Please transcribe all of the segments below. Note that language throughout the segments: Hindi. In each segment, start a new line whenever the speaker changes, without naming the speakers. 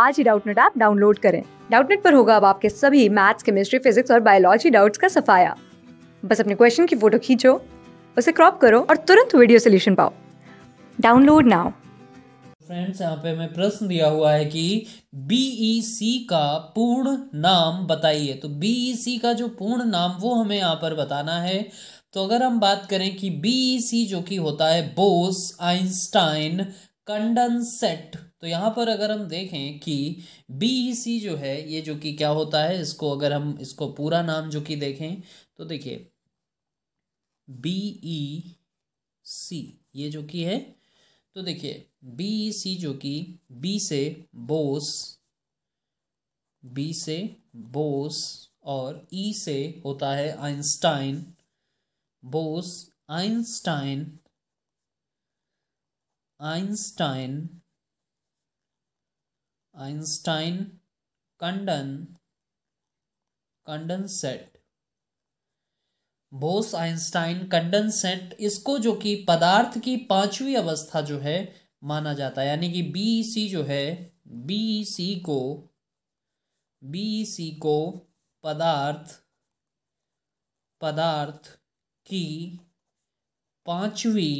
आज ही डाउटनेट ऐप डाउनलोड करें डाउटनेट पर होगा अब आपके सभी मैथ्स केमिस्ट्री फिजिक्स और बायोलॉजी डाउट्स का सफाया बस अपने क्वेश्चन की फोटो खींचो उसे क्रॉप करो और तुरंत वीडियो सोल्यूशन पाओ डाउनलोड नाउ
फ्रेंड्स यहाँ पे मैं प्रश्न दिया हुआ है कि बीईसी e का पूर्ण नाम बताइए तो बीईसी e का जो पूर्ण नाम वो हमें यहाँ पर बताना है तो अगर हम बात करें कि बीईसी e जो कि होता है बोस आइंस्टाइन कंडनसेट तो यहाँ पर अगर हम देखें कि बी e जो है ये जो कि क्या होता है इसको अगर हम इसको पूरा नाम जो कि देखें तो देखिए बी सी e ये जो कि है तो देखिए बी सी e जो कि बी से बोस बी से बोस और ई e से होता है Einstein Bose Einstein Einstein Einstein condensate condensate Bose Einstein condensate इसको जो कि पदार्थ की पांचवी अवस्था जो है माना जाता है यानी कि सी जो है सी को सी को पदार्थ पदार्थ की पांचवी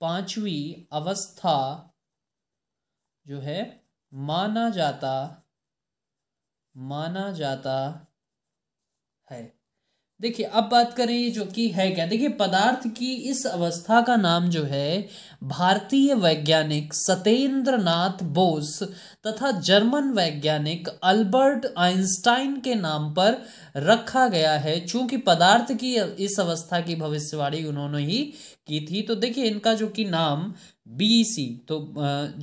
पांचवी अवस्था जो है माना जाता माना जाता है देखिए अब बात करें ये जो कि है क्या देखिए पदार्थ की इस अवस्था का नाम जो है भारतीय वैज्ञानिक सत्येंद्र नाथ बोस तथा जर्मन वैज्ञानिक अल्बर्ट आइंस्टाइन के नाम पर रखा गया है चूंकि पदार्थ की इस अवस्था की भविष्यवाणी उन्होंने ही की थी तो देखिए इनका जो कि नाम बीसी e तो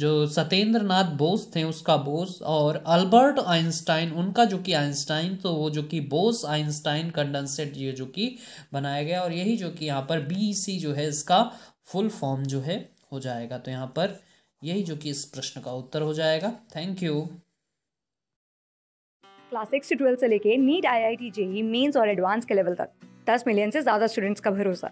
जो सत्येंद्र नाथ बोस थे उसका बोस और अल्बर्ट आइंस्टाइन उनका जो कि आइंस्टाइन तो वो जो कि बोस आइंस्टाइन कंडेंसेट ये जो कि बनाया गया और यही जो कि यहाँ पर बीसी e जो है इसका फुल फॉर्म जो है हो जाएगा तो यहाँ पर यही जो कि इस प्रश्न का उत्तर हो जाएगा थैंक यू
क्लास सिक्स से ट्वेल्थ से लेके NEET I I T JEE और एडवांस के लेवल तक दस मिलियन से ज़्यादा स्टूडेंट्स का भरोसा